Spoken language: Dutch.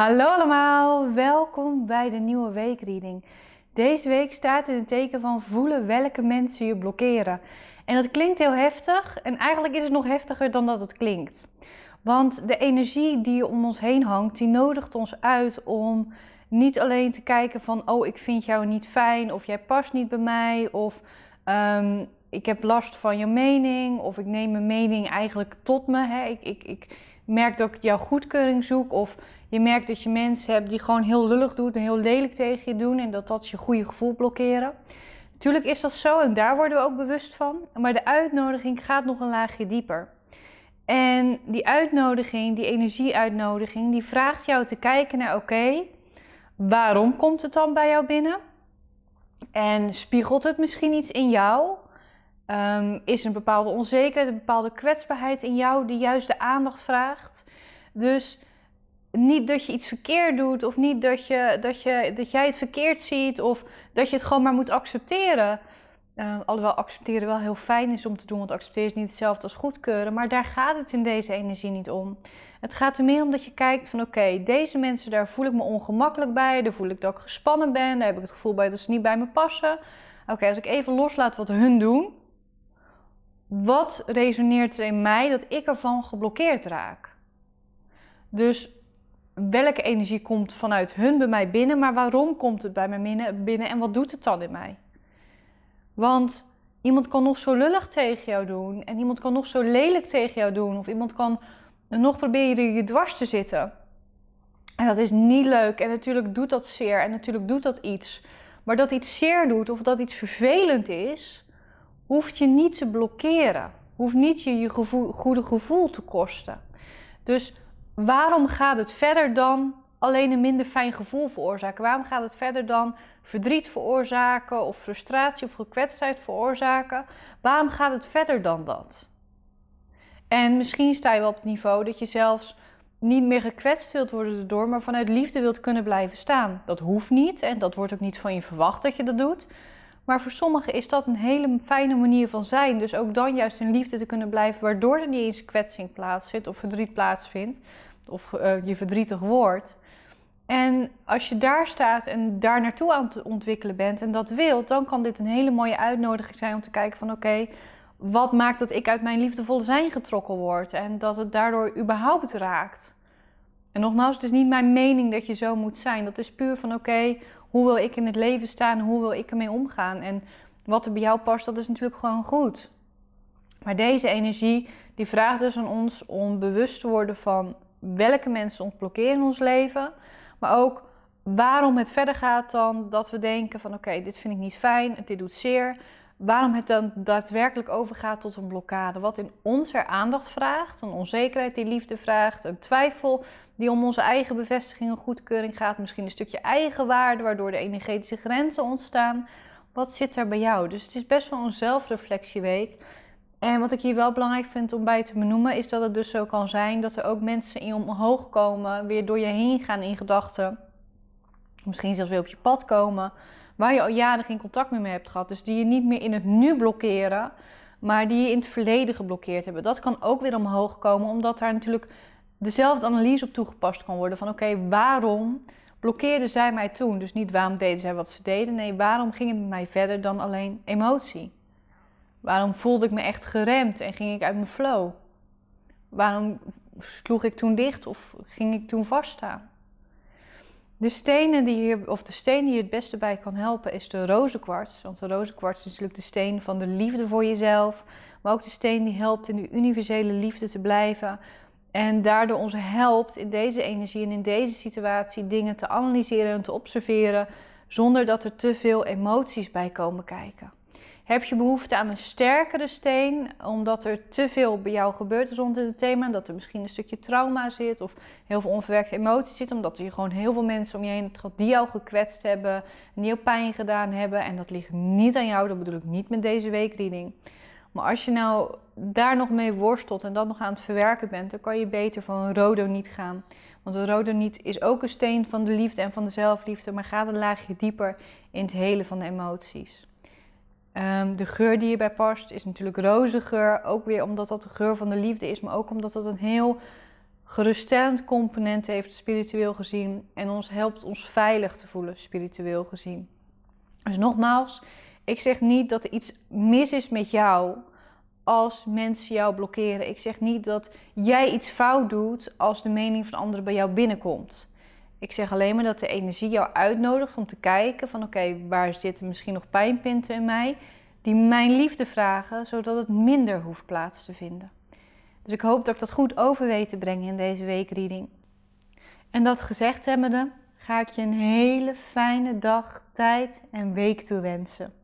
Hallo allemaal, welkom bij de nieuwe weekreading. Deze week staat in het teken van voelen welke mensen je blokkeren. En dat klinkt heel heftig en eigenlijk is het nog heftiger dan dat het klinkt. Want de energie die om ons heen hangt, die nodigt ons uit om niet alleen te kijken van oh ik vind jou niet fijn of jij past niet bij mij of um, ik heb last van je mening of ik neem mijn mening eigenlijk tot me. Hè. Ik, ik, ik merk dat ik jouw goedkeuring zoek of je merkt dat je mensen hebt die gewoon heel lullig doen en heel lelijk tegen je doen en dat dat je goede gevoel blokkeren. Natuurlijk is dat zo en daar worden we ook bewust van, maar de uitnodiging gaat nog een laagje dieper. En die uitnodiging, die energieuitnodiging, die vraagt jou te kijken naar oké, waarom komt het dan bij jou binnen? En spiegelt het misschien iets in jou? Um, is een bepaalde onzekerheid, een bepaalde kwetsbaarheid in jou die juist de aandacht vraagt. Dus niet dat je iets verkeerd doet of niet dat, je, dat, je, dat jij het verkeerd ziet of dat je het gewoon maar moet accepteren. Ehm, alhoewel accepteren wel heel fijn is om te doen, want accepteren is niet hetzelfde als goedkeuren. Maar daar gaat het in deze energie niet om. Het gaat er meer om dat je kijkt van oké, deze mensen, daar voel ik me ongemakkelijk bij. Daar voel ik dat ik gespannen ben. Daar heb ik het gevoel bij dat ze niet bij me passen. Oké, als ik even loslaat wat hun doen, wat resoneert er in mij dat ik ervan geblokkeerd raak? Dus welke energie komt vanuit hun bij mij binnen, maar waarom komt het bij mij binnen en wat doet het dan in mij? Want iemand kan nog zo lullig tegen jou doen en iemand kan nog zo lelijk tegen jou doen of iemand kan nog proberen je dwars te zitten. En dat is niet leuk en natuurlijk doet dat zeer en natuurlijk doet dat iets. Maar dat iets zeer doet of dat iets vervelend is, hoeft je niet te blokkeren. Hoeft niet je, je goede gevoel te kosten. Dus waarom gaat het verder dan alleen een minder fijn gevoel veroorzaken? Waarom gaat het verder dan verdriet veroorzaken of frustratie of gekwetstheid veroorzaken? Waarom gaat het verder dan dat? En misschien sta je wel op het niveau dat je zelfs niet meer gekwetst wilt worden erdoor, maar vanuit liefde wilt kunnen blijven staan. Dat hoeft niet en dat wordt ook niet van je verwacht dat je dat doet. Maar voor sommigen is dat een hele fijne manier van zijn. Dus ook dan juist in liefde te kunnen blijven, waardoor er niet eens kwetsing plaatsvindt of verdriet plaatsvindt. Of eh, je verdrietig wordt. En als je daar staat en daar naartoe aan het ontwikkelen bent en dat wilt, dan kan dit een hele mooie uitnodiging zijn om te kijken van oké, wat maakt dat ik uit mijn liefdevol zijn getrokken word en dat het daardoor überhaupt raakt. En nogmaals, het is niet mijn mening dat je zo moet zijn. Dat is puur van oké, hoe wil ik in het leven staan? Hoe wil ik ermee omgaan? En wat er bij jou past, dat is natuurlijk gewoon goed. Maar deze energie, die vraagt dus aan ons om bewust te worden van welke mensen ons blokkeren in ons leven. Maar ook waarom het verder gaat dan dat we denken van oké, dit vind ik niet fijn, dit doet zeer waarom het dan daadwerkelijk overgaat tot een blokkade. Wat in ons er aandacht vraagt, een onzekerheid die liefde vraagt, een twijfel die om onze eigen bevestiging en goedkeuring gaat, misschien een stukje eigenwaarde waardoor de energetische grenzen ontstaan. Wat zit er bij jou? Dus het is best wel een zelfreflectieweek. En wat ik hier wel belangrijk vind om bij te benoemen, is dat het dus zo kan zijn dat er ook mensen in je omhoog komen, weer door je heen gaan in gedachten. Misschien zelfs weer op je pad komen waar je al jaren geen contact meer mee hebt gehad. Dus die je niet meer in het nu blokkeren, maar die je in het verleden geblokkeerd hebben. Dat kan ook weer omhoog komen, omdat daar natuurlijk dezelfde analyse op toegepast kan worden. Van oké, waarom blokkeerde zij mij toen? Dus niet waarom deden zij wat ze deden. Nee, waarom ging het met mij verder dan alleen emotie? Waarom voelde ik me echt geremd en ging ik uit mijn flow? Waarom sloeg ik toen dicht of ging ik toen vaststaan? De stenen die hier, of de steen die je het beste bij kan helpen is de rozenkwarts. Want de rozenkwarts is natuurlijk de steen van de liefde voor jezelf. Maar ook de steen die helpt in de universele liefde te blijven. En daardoor ons helpt in deze energie en in deze situatie dingen te analyseren en te observeren. Zonder dat er te veel emoties bij komen kijken. Heb je behoefte aan een sterkere steen, omdat er te veel bij jou gebeurd is rondom het thema? Dat er misschien een stukje trauma zit of heel veel onverwerkte emoties zit, omdat er gewoon heel veel mensen om je heen die jou gekwetst hebben, die pijn gedaan hebben. En dat ligt niet aan jou, dat bedoel ik niet met deze weekreading. Maar als je nou daar nog mee worstelt en dat nog aan het verwerken bent, dan kan je beter van een niet gaan. Want een niet is ook een steen van de liefde en van de zelfliefde, maar gaat een laagje dieper in het hele van de emoties. Ehm, de geur die bij past is natuurlijk rozengeur. Ook weer omdat dat de geur van de liefde is, maar ook omdat dat een heel geruststellend component heeft, spiritueel gezien. En ons helpt ons veilig te voelen, spiritueel gezien. Dus nogmaals, ik zeg niet dat er iets mis is met jou als mensen jou blokkeren. Ik zeg niet dat jij iets fout doet als de mening van anderen bij jou binnenkomt. Ik zeg alleen maar dat de energie jou uitnodigt om te kijken van oké, waar zitten misschien nog pijnpunten in mij die mijn liefde vragen, zodat het minder hoeft plaats te vinden. Dus ik hoop dat ik dat goed over weet te brengen in deze weekreading. En dat gezegd hebbende, ga ik je een hele fijne dag, tijd en week toewensen.